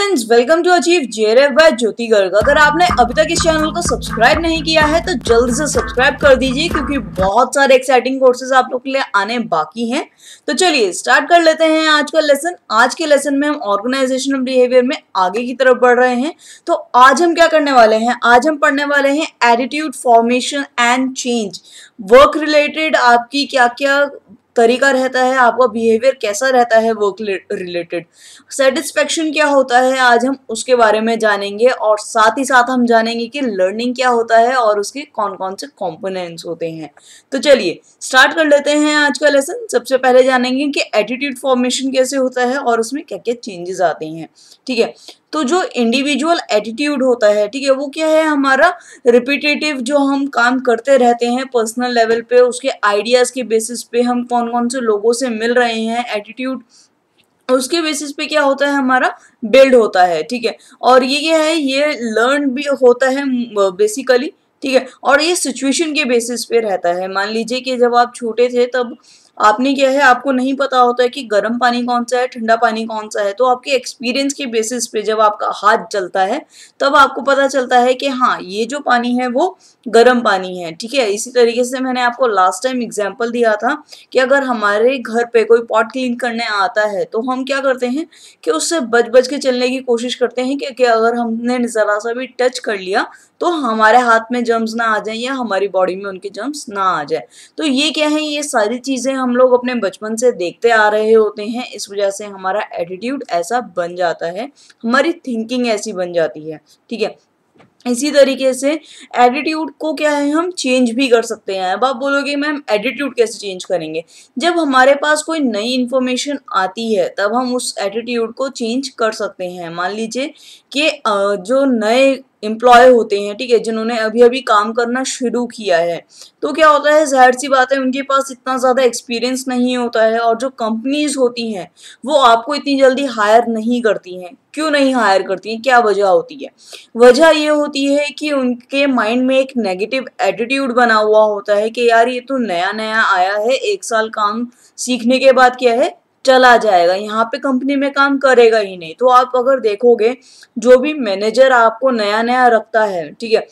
friends welcome to achieve जेरेफ by Jyoti Garg अगर आपने अभी तक इस चैनल को सब्सक्राइब नहीं किया है तो जल्द से सब्सक्राइब कर दीजिए क्योंकि बहुत सारे एक्साइटिंग कोर्सेज आप लोग के लिए आने बाकी हैं तो चलिए स्टार्ट कर लेते हैं आज का लेसन आज के लेसन में हम ऑर्गेनाइजेशनल बिहेवियर में आगे की तरफ बढ़ रहे हैं तो आज हम क्या करने वाले हैं आज हम पढ़ने वाले हैं attitude formation and change work related आपकी क्या क्या तरीका रहता है आपका बिहेवियर कैसा रहता है वर्क रिलेटेड सेटिस्फेक्शन क्या होता है आज हम उसके बारे में जानेंगे और साथ ही साथ हम जानेंगे कि लर्निंग क्या होता है और उसके कौन कौन से कॉम्पोनेंट्स होते हैं तो चलिए स्टार्ट कर लेते हैं आज का लेसन सबसे पहले जानेंगे कि एटीट्यूड फॉर्मेशन कैसे होता है और उसमें क्या क्या चेंजेस आते हैं ठीक है तो जो इंडिविजुअल एटीट्यूड होता है ठीक है वो क्या है हमारा रिपीटेटिव जो हम काम करते रहते हैं पर्सनल लेवल पे उसके आइडियाज़ के बेसिस पे हम कौन कौन से लोगों से मिल रहे हैं एटीट्यूड उसके बेसिस पे क्या होता है हमारा बिल्ड होता है ठीक है और ये क्या है ये लर्न भी होता है बेसिकली ठीक है और ये सिचुएशन के बेसिस पे रहता है मान लीजिए कि जब आप छोटे थे तब आपने क्या है आपको नहीं पता होता है कि गर्म पानी कौन सा है ठंडा पानी कौन सा है तो आपके एक्सपीरियंस के बेसिस पे जब आपका हाथ चलता है तब आपको पता चलता है कि हाँ ये जो पानी है वो गर्म पानी है ठीक है इसी तरीके से मैंने आपको लास्ट टाइम एग्जाम्पल दिया था कि अगर हमारे घर पे कोई पॉट क्लीन करने आता है तो हम क्या करते हैं कि उससे बच बच के चलने की कोशिश करते हैं क्योंकि अगर हमने ज़रा सा भी टच कर लिया तो हमारे हाथ में जर्म्स ना आ जाए या हमारी बॉडी में उनके जर्म्स ना आ जाए तो ये क्या है ये सारी चीज़ें हम हम लोग अपने बचपन से देखते आ रहे होते हैं इस वजह से हमारा एटीट्यूड ऐसा बन जाता है हमारी थिंकिंग ऐसी बन जाती है ठीक है इसी तरीके से एटीट्यूड को क्या है हम चेंज भी कर सकते हैं अब आप बोलोगे मैम एटीट्यूड कैसे चेंज करेंगे जब हमारे पास कोई नई इन्फॉर्मेशन आती है तब हम उस एटीट्यूड को चेंज कर सकते हैं मान लीजिए कि जो नए एम्प्लॉय होते हैं ठीक है जिन्होंने अभी अभी काम करना शुरू किया है तो क्या होता है जाहिर सी बात है उनके पास इतना ज़्यादा एक्सपीरियंस नहीं होता है और जो कंपनीज होती हैं वो आपको इतनी जल्दी हायर नहीं करती हैं क्यों नहीं हायर करती हैं क्या वजह होती है वजह ये होती है कि उनके माइंड में एक नेगेटिव एटीट्यूड बना हुआ होता है कि यार ये तो नया नया आया है एक साल काम सीखने के बाद क्या है चला जाएगा यहाँ पे कंपनी में काम करेगा ही नहीं तो आप अगर देखोगे जो भी मैनेजर आपको नया नया रखता है ठीक है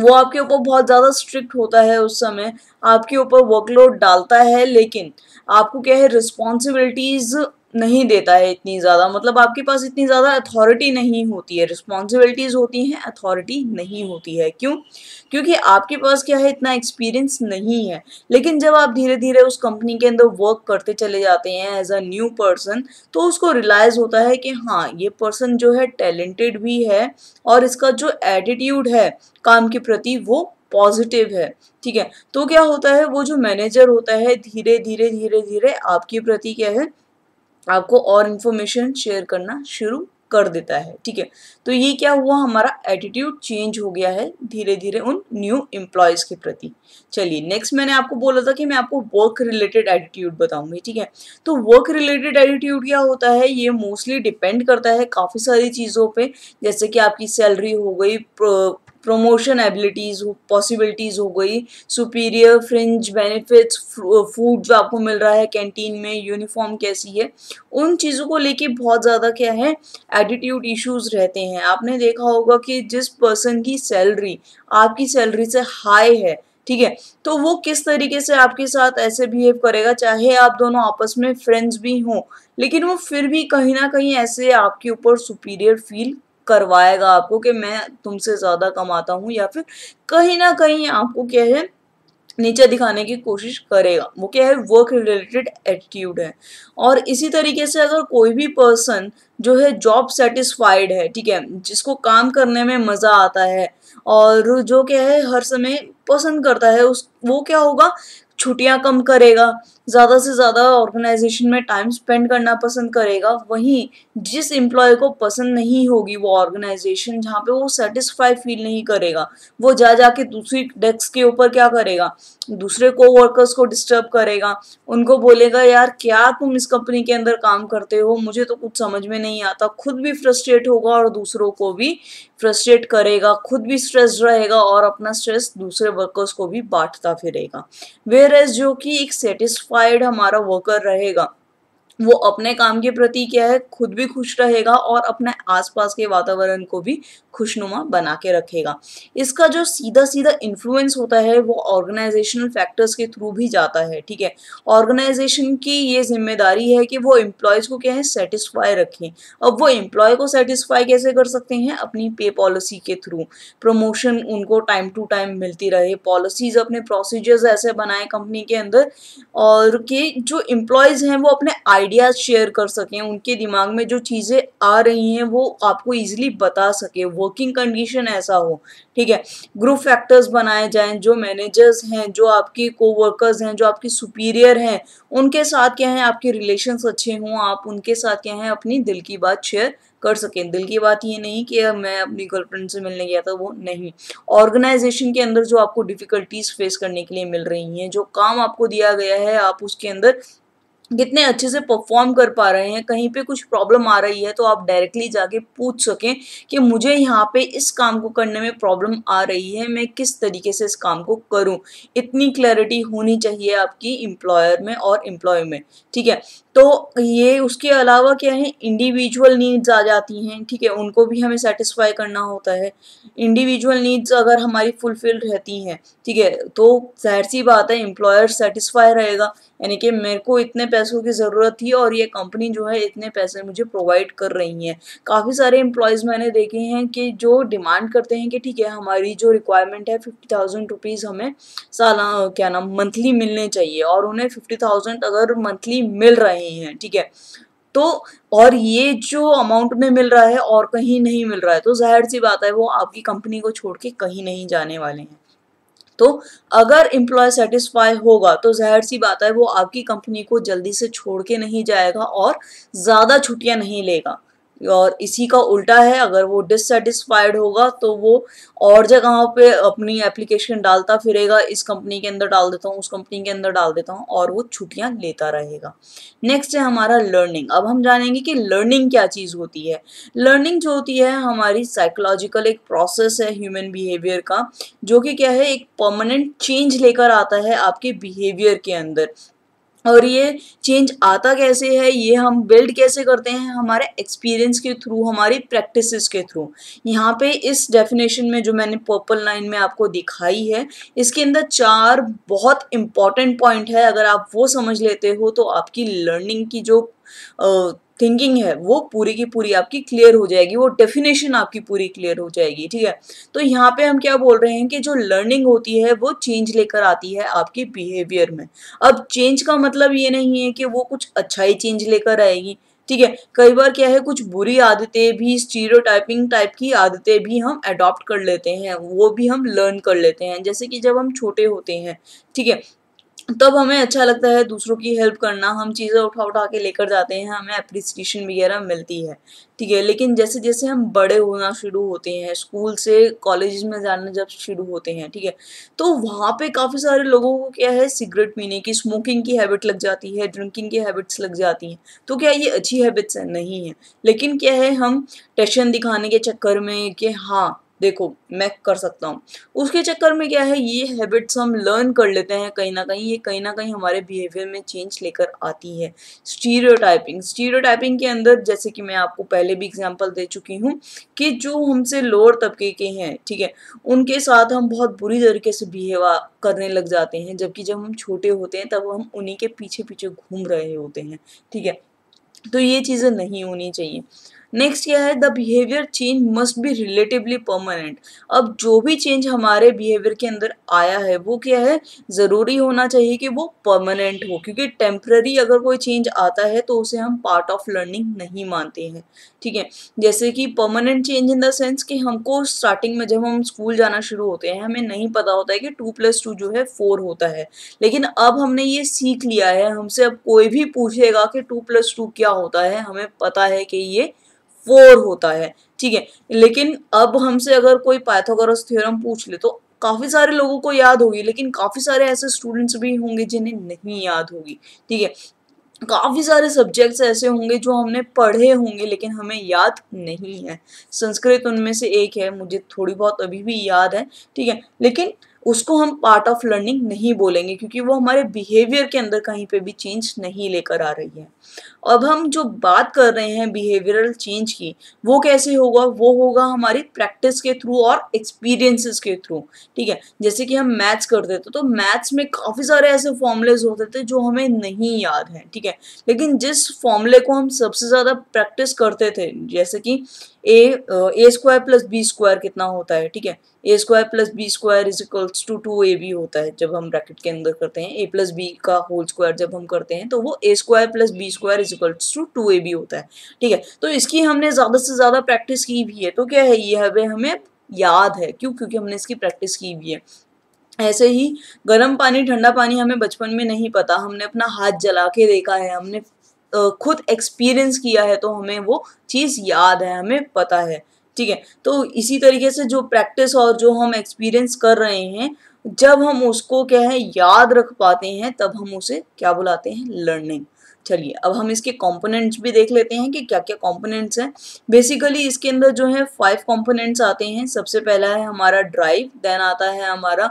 वो आपके ऊपर बहुत ज़्यादा स्ट्रिक्ट होता है उस समय आपके ऊपर वर्कलोड डालता है लेकिन आपको क्या है रिस्पॉन्सिबिलिटीज़ नहीं देता है इतनी ज़्यादा मतलब आपके पास इतनी ज़्यादा अथॉरिटी नहीं होती है रिस्पॉन्सिबिलिटीज़ होती हैं अथॉरिटी नहीं होती है क्यों क्योंकि आपके पास क्या है इतना एक्सपीरियंस नहीं है लेकिन जब आप धीरे धीरे उस कंपनी के अंदर वर्क करते चले जाते हैं एज अ न्यू पर्सन तो उसको रिलाइज होता है कि हाँ ये पर्सन जो है टैलेंटेड भी है और इसका जो एटीट्यूड है काम के प्रति वो पॉजिटिव है ठीक है तो क्या होता है वो जो मैनेजर होता है धीरे धीरे धीरे धीरे आपके प्रति क्या है आपको और इन्फॉर्मेशन शेयर करना शुरू कर देता है ठीक है तो ये क्या हुआ हमारा एटीट्यूड चेंज हो गया है धीरे धीरे उन न्यू एम्प्लॉयज़ के प्रति चलिए नेक्स्ट मैंने आपको बोला था कि मैं आपको वर्क रिलेटेड एटीट्यूड बताऊंगी ठीक है तो वर्क रिलेटेड एटीट्यूड क्या होता है ये मोस्टली डिपेंड करता है काफ़ी सारी चीज़ों पर जैसे कि आपकी सैलरी हो गई प्रमोशन एबिलिटीज़ हो पॉसिबिलिटीज़ हो गई सुपीरियर फ्रिंज बेनिफिट्स फूड जो आपको मिल रहा है कैंटीन में यूनिफॉर्म कैसी है उन चीज़ों को लेके बहुत ज़्यादा क्या है एटीट्यूड इश्यूज रहते हैं आपने देखा होगा कि जिस पर्सन की सैलरी आपकी सैलरी से हाई है ठीक है तो वो किस तरीके से आपके साथ ऐसे बिहेव करेगा चाहे आप दोनों आपस में फ्रेंड्स भी हों लेकिन वो फिर भी कहीं ना कहीं ऐसे आपके ऊपर सुपीरियर फील करवाएगा आपको कि मैं तुमसे ज़्यादा कमाता हूँ या फिर कहीं ना कहीं आपको क्या है नीचे दिखाने की कोशिश करेगा वो क्या है वर्क रिलेटेड एटीट्यूड है और इसी तरीके से अगर कोई भी पर्सन जो है जॉब सेटिस्फाइड है ठीक है जिसको काम करने में मज़ा आता है और जो क्या है हर समय पसंद करता है उस वो क्या होगा छुट्टियां कम करेगा ज़्यादा से ज़्यादा ऑर्गेनाइजेशन में टाइम स्पेंड करना पसंद करेगा वहीं जिस एम्प्लॉय को पसंद नहीं होगी वो ऑर्गेनाइजेशन जहाँ पे वो सेटिस्फाई फील नहीं करेगा वो जा जाके दूसरी डेस्क के ऊपर क्या करेगा दूसरे को वर्कर्स को डिस्टर्ब करेगा उनको बोलेगा यार क्या तुम इस कंपनी के अंदर काम करते हो मुझे तो कुछ समझ में नहीं आता खुद भी फ्रस्ट्रेट होगा और दूसरों को भी फ्रस्ट्रेट करेगा खुद भी स्ट्रेस रहेगा और अपना स्ट्रेस दूसरे वर्कर्स को भी बांटता फिरेगा वेयर एज जो कि एक सेटिस्फाई क्वालिफाइड हमारा वर्कर रहेगा वो अपने काम के प्रति क्या है खुद भी खुश रहेगा और अपने आसपास के वातावरण को भी खुशनुमा बना के रखेगा इसका जो सीधा सीधा इन्फ्लुएंस होता है वो ऑर्गेनाइजेशनल फैक्टर्स के थ्रू भी जाता है ठीक है ऑर्गेनाइजेशन की ये जिम्मेदारी है कि वो एम्प्लॉयज़ को क्या है सेटिस्फाई रखें अब वो एम्प्लॉय को सेटिस्फाई कैसे कर सकते हैं अपनी पे पॉलिसी के थ्रू प्रमोशन उनको टाइम टू टाइम मिलती रहे पॉलिसीज अपने प्रोसीजर्स ऐसे बनाए कंपनी के अंदर और के जो एम्प्लॉयज़ हैं वो अपने आई आइडियाज़ शेयर कर सकें उनके दिमाग में जो चीज़ें आ रही हैं वो आपको ईजिली बता सके वर्किंग कंडीशन ऐसा हो ठीक है ग्रुप फैक्टर्स बनाए जाएं जो मैनेजर्स हैं जो आपके कोवर्कर्स हैं जो आपके सुपीरियर हैं उनके साथ क्या है आपके रिलेशंस अच्छे हों आप उनके साथ क्या है अपनी दिल की बात शेयर कर सकें दिल की बात ये नहीं कि मैं अपनी गर्लफ्रेंड से मिलने गया था वो नहीं ऑर्गेनाइजेशन के अंदर जो आपको डिफ़िकल्टीज फेस करने के लिए मिल रही हैं जो काम आपको दिया गया है आप उसके अंदर कितने अच्छे से परफॉर्म कर पा रहे हैं कहीं पे कुछ प्रॉब्लम आ रही है तो आप डायरेक्टली जाके पूछ सकें कि मुझे यहाँ पे इस काम को करने में प्रॉब्लम आ रही है मैं किस तरीके से इस काम को करूँ इतनी क्लैरिटी होनी चाहिए आपकी एम्प्लॉयर में और एम्प्लॉय में ठीक है तो ये उसके अलावा क्या है इंडिविजुअल नीड्स आ जाती हैं ठीक है उनको भी हमें सेटिस्फाई करना होता है इंडिविजुअल नीड्स अगर हमारी फुलफिल रहती हैं ठीक है तो जाहिर सी बात है एम्प्लॉयर सेटिस्फाई रहेगा यानी कि मेरे को इतने पैसों की ज़रूरत थी और ये कंपनी जो है इतने पैसे मुझे प्रोवाइड कर रही है काफ़ी सारे एम्प्लॉयज़ मैंने देखे हैं कि जो डिमांड करते हैं कि ठीक है हमारी जो रिक्वायरमेंट है फिफ्टी थाउजेंड रुपीज़ हमें साल क्या नाम मंथली मिलने चाहिए और उन्हें फिफ्टी थाउजेंड अगर मंथली मिल रहे रहे हैं ठीक है तो और ये जो अमाउंट में मिल रहा है और कहीं नहीं मिल रहा है तो जाहिर सी बात है वो आपकी कंपनी को छोड़ के कहीं नहीं जाने वाले हैं तो अगर एम्प्लॉय सेटिस्फाई होगा तो जाहिर सी बात है वो आपकी कंपनी को जल्दी से छोड़ के नहीं जाएगा और ज़्यादा छुट्टियां नहीं लेगा और इसी का उल्टा है अगर वो डिससेटिस्फाइड होगा तो वो और जगहों पे अपनी एप्लीकेशन डालता फिरेगा इस कंपनी के अंदर डाल देता हूँ उस कंपनी के अंदर डाल देता हूँ और वो छुट्टियाँ लेता रहेगा नेक्स्ट है हमारा लर्निंग अब हम जानेंगे कि लर्निंग क्या चीज़ होती है लर्निंग जो होती है हमारी साइकोलॉजिकल एक प्रोसेस है ह्यूमन बिहेवियर का जो कि क्या है एक परमानेंट चेंज लेकर आता है आपके बिहेवियर के अंदर और ये चेंज आता कैसे है ये हम बिल्ड कैसे करते हैं हमारे एक्सपीरियंस के थ्रू हमारी प्रैक्टिसेस के थ्रू यहाँ पे इस डेफिनेशन में जो मैंने पर्पल लाइन में आपको दिखाई है इसके अंदर चार बहुत इंपॉर्टेंट पॉइंट है अगर आप वो समझ लेते हो तो आपकी लर्निंग की जो आ, थिंकिंग है वो पूरी की पूरी आपकी क्लियर हो जाएगी वो डेफिनेशन आपकी पूरी क्लियर हो जाएगी ठीक है तो यहाँ पे हम क्या बोल रहे हैं कि जो लर्निंग होती है वो चेंज लेकर आती है आपके बिहेवियर में अब चेंज का मतलब ये नहीं है कि वो कुछ अच्छा ही चेंज लेकर आएगी ठीक है कई बार क्या है कुछ बुरी आदतें भी स्टीरो टाइप की आदतें भी हम अडॉप्ट कर लेते हैं वो भी हम लर्न कर लेते हैं जैसे कि जब हम छोटे होते हैं ठीक है तब हमें अच्छा लगता है दूसरों की हेल्प करना हम चीज़ें उठा उठा के लेकर जाते हैं हमें अप्रिसिएशन वगैरह मिलती है ठीक है लेकिन जैसे जैसे हम बड़े होना शुरू होते हैं स्कूल से कॉलेज में जाना जब शुरू होते हैं ठीक है तो वहाँ पे काफ़ी सारे लोगों को क्या है सिगरेट पीने की स्मोकिंग की हैबिट लग जाती है ड्रिंकिंग की हैबिट्स लग जाती हैं तो क्या ये अच्छी हैबिट्स है नहीं है लेकिन क्या है हम टेशन दिखाने के चक्कर में कि हाँ देखो मैं कर सकता हूँ उसके चक्कर में क्या है ये हैबिट्स हम लर्न कर लेते हैं कहीं ना कहीं ये कहीं ना कहीं हमारे बिहेवियर में चेंज लेकर आती है स्टीरियोटाइपिंग स्टीरियोटाइपिंग के अंदर जैसे कि मैं आपको पहले भी एग्जांपल दे चुकी हूँ कि जो हमसे लोअर तबके के हैं ठीक है उनके साथ हम बहुत बुरी तरीके से बिहेव करने लग जाते हैं जबकि जब हम छोटे होते हैं तब हम उन्हीं के पीछे पीछे घूम रहे होते हैं ठीक है तो ये चीज़ें नहीं होनी चाहिए नेक्स्ट क्या है the behaviour change must be relatively permanent अब जो भी चेंज हमारे बिहेवियर के अंदर आया है वो क्या है ज़रूरी होना चाहिए कि वो परमानेंट हो क्योंकि टेम्प्ररी अगर कोई चेंज आता है तो उसे हम पार्ट ऑफ लर्निंग नहीं मानते हैं ठीक है जैसे कि permanent change in the sense कि हमको स्टार्टिंग में जब हम स्कूल जाना शुरू होते हैं हमें नहीं पता होता है कि टू प्लस टू जो है फोर होता है लेकिन अब हमने ये सीख लिया है हमसे अब कोई भी पूछेगा कि टू प्लस टू क्या होता है हमें पता है कि ये फोर होता है ठीक है लेकिन अब हमसे अगर कोई पाइथागोरस थ्योरम पूछ ले तो काफ़ी सारे लोगों को याद होगी लेकिन काफ़ी सारे ऐसे स्टूडेंट्स भी होंगे जिन्हें नहीं याद होगी ठीक है काफ़ी सारे सब्जेक्ट्स ऐसे होंगे जो हमने पढ़े होंगे लेकिन हमें याद नहीं है संस्कृत उनमें से एक है मुझे थोड़ी बहुत अभी भी याद है ठीक है लेकिन उसको हम पार्ट ऑफ लर्निंग नहीं बोलेंगे क्योंकि वो हमारे बिहेवियर के अंदर कहीं पे भी चेंज नहीं लेकर आ रही है अब हम जो बात कर रहे हैं बिहेवियरल चेंज की वो कैसे होगा वो होगा हमारी प्रैक्टिस के थ्रू और एक्सपीरियंसेस के थ्रू ठीक है जैसे कि हम मैथ्स करते थे तो मैथ्स में काफ़ी सारे ऐसे फॉर्मुलेज होते थे जो हमें नहीं याद हैं ठीक है लेकिन जिस फॉर्मूले को हम सबसे ज़्यादा प्रैक्टिस करते थे जैसे कि A A square plus B square कितना होता है ठीक है A square plus B square is equal equals to two A B होता है जब हम ब्रैकेट के अंदर करते हैं ए प्लस बी का होल स्क्वायर जब हम करते हैं तो वो A square plus B square is equals to two A B होता है ठीक है तो इसकी हमने ज़्यादा से ज़्यादा प्रैक्टिस की भी है तो क्या है ये हमें हमें याद है क्यों क्योंकि हमने इसकी प्रैक्टिस की भी है ऐसे ही गर्म पानी ठंडा पानी हमें बचपन में नहीं पता हमने अपना हाथ जला के देखा है हमने खुद एक्सपीरियंस किया है तो हमें वो चीज़ याद है हमें पता है ठीक है तो इसी तरीके से जो प्रैक्टिस और जो हम एक्सपीरियंस कर रहे हैं जब हम उसको क्या है याद रख पाते हैं तब हम उसे क्या बुलाते हैं लर्निंग चलिए अब हम इसके कंपोनेंट्स भी देख लेते हैं कि क्या क्या कंपोनेंट्स हैं बेसिकली इसके अंदर जो है फाइव कंपोनेंट्स आते हैं सबसे पहला है हमारा ड्राइव देन आता है हमारा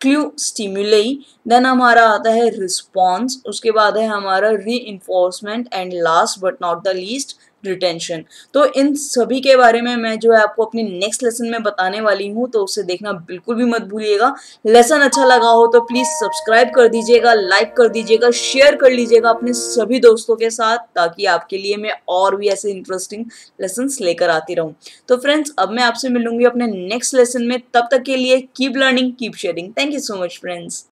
क्ल्यू स्टिम्यूलई देन हमारा आता है रिस्पॉन्स उसके बाद है हमारा री and last but not the least retention तो इन सभी के बारे में मैं जो है आपको अपनी नेक्स्ट लेसन में बताने वाली हूँ तो उसे देखना बिल्कुल भी मत भूलिएगा लेसन अच्छा लगा हो तो प्लीज़ सब्सक्राइब कर दीजिएगा लाइक कर दीजिएगा शेयर कर लीजिएगा अपने सभी दोस्तों के साथ ताकि आपके लिए मैं और भी ऐसे इंटरेस्टिंग लेसन लेकर आती रहूँ तो फ्रेंड्स अब मैं आपसे मिलूंगी अपने नेक्स्ट लेसन में तब तक के लिए keep learning keep sharing thank you so much friends